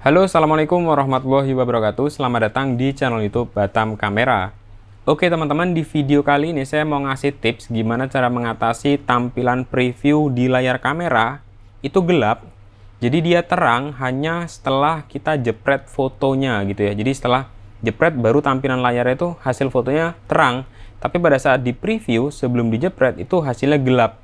Halo, Assalamualaikum warahmatullahi wabarakatuh. Selamat datang di channel YouTube Batam Kamera. Oke teman-teman, di video kali ini saya mau ngasih tips gimana cara mengatasi tampilan preview di layar kamera itu gelap. Jadi dia terang hanya setelah kita jepret fotonya gitu ya. Jadi setelah jepret baru tampilan layarnya itu hasil fotonya terang. Tapi pada saat di preview sebelum dijepret itu hasilnya gelap.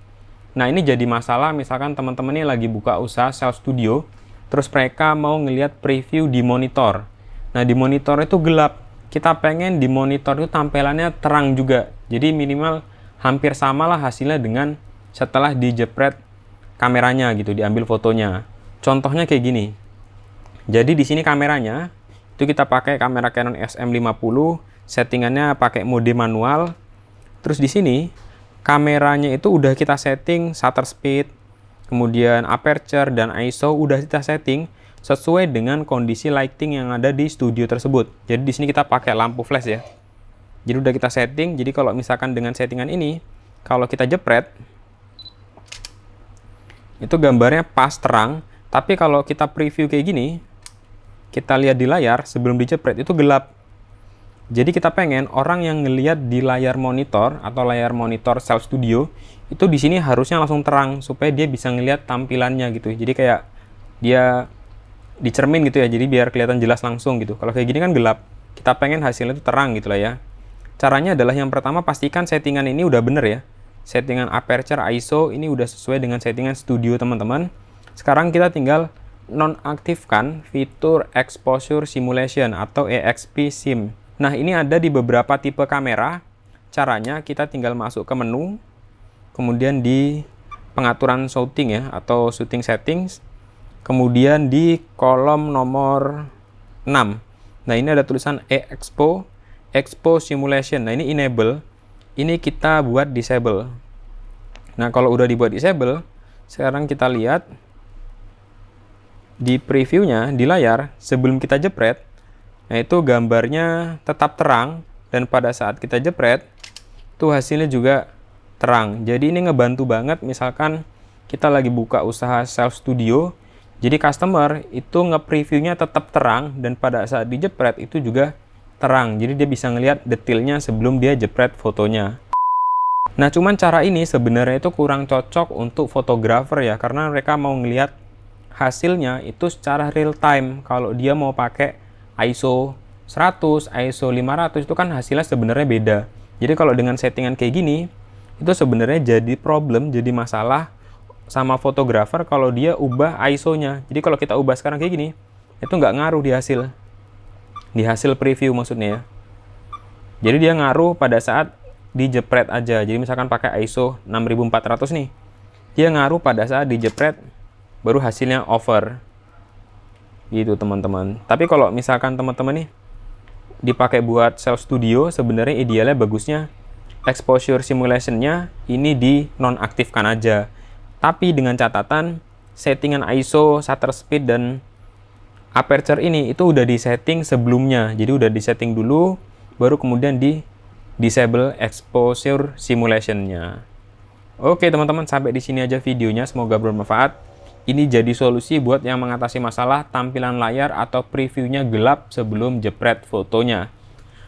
Nah ini jadi masalah misalkan teman-teman ini lagi buka usaha self studio terus mereka mau ngelihat preview di monitor. Nah, di monitor itu gelap. Kita pengen di monitor itu tampilannya terang juga. Jadi minimal hampir samalah hasilnya dengan setelah dijepret kameranya gitu, diambil fotonya. Contohnya kayak gini. Jadi di sini kameranya itu kita pakai kamera Canon SM50, settingannya pakai mode manual. Terus di sini kameranya itu udah kita setting shutter speed, kemudian aperture dan ISO udah kita setting sesuai dengan kondisi lighting yang ada di studio tersebut. Jadi di sini kita pakai lampu flash ya. Jadi udah kita setting. Jadi kalau misalkan dengan settingan ini, kalau kita jepret, itu gambarnya pas terang. Tapi kalau kita preview kayak gini, kita lihat di layar sebelum dijepret itu gelap. Jadi kita pengen orang yang ngelihat di layar monitor atau layar monitor self studio itu di sini harusnya langsung terang supaya dia bisa ngelihat tampilannya gitu jadi kayak dia dicermin gitu ya jadi biar kelihatan jelas langsung gitu kalau kayak gini kan gelap kita pengen hasilnya itu terang gitu lah ya caranya adalah yang pertama pastikan settingan ini udah bener ya settingan aperture ISO ini udah sesuai dengan settingan studio teman-teman sekarang kita tinggal nonaktifkan fitur exposure simulation atau EXP sim nah ini ada di beberapa tipe kamera caranya kita tinggal masuk ke menu kemudian di pengaturan shooting ya atau shooting settings kemudian di kolom nomor 6 nah ini ada tulisan e expo expo simulation nah ini enable ini kita buat disable nah kalau udah dibuat disable sekarang kita lihat di previewnya di layar sebelum kita jepret nah itu gambarnya tetap terang dan pada saat kita jepret tuh hasilnya juga terang. Jadi ini ngebantu banget misalkan kita lagi buka usaha self studio, jadi customer itu nge-previewnya tetap terang dan pada saat dijepret itu juga terang. Jadi dia bisa ngelihat detailnya sebelum dia jepret fotonya. Nah cuman cara ini sebenarnya itu kurang cocok untuk fotografer ya karena mereka mau ngelihat hasilnya itu secara real time kalau dia mau pakai ISO 100, ISO 500 itu kan hasilnya sebenarnya beda. Jadi kalau dengan settingan kayak gini, itu sebenarnya jadi problem, jadi masalah sama fotografer kalau dia ubah ISO-nya. Jadi kalau kita ubah sekarang kayak gini, itu nggak ngaruh di hasil. Di hasil preview maksudnya ya. Jadi dia ngaruh pada saat dijepret aja. Jadi misalkan pakai ISO 6400 nih. Dia ngaruh pada saat dijepret baru hasilnya over. Gitu teman-teman. Tapi kalau misalkan teman-teman nih dipakai buat self studio sebenarnya idealnya bagusnya exposure simulationnya ini di nonaktifkan aja. Tapi dengan catatan settingan ISO, shutter speed dan aperture ini itu udah setting sebelumnya. Jadi udah setting dulu baru kemudian di disable exposure simulationnya. Oke teman-teman sampai di sini aja videonya semoga bermanfaat. Ini jadi solusi buat yang mengatasi masalah tampilan layar atau previewnya gelap sebelum jepret fotonya.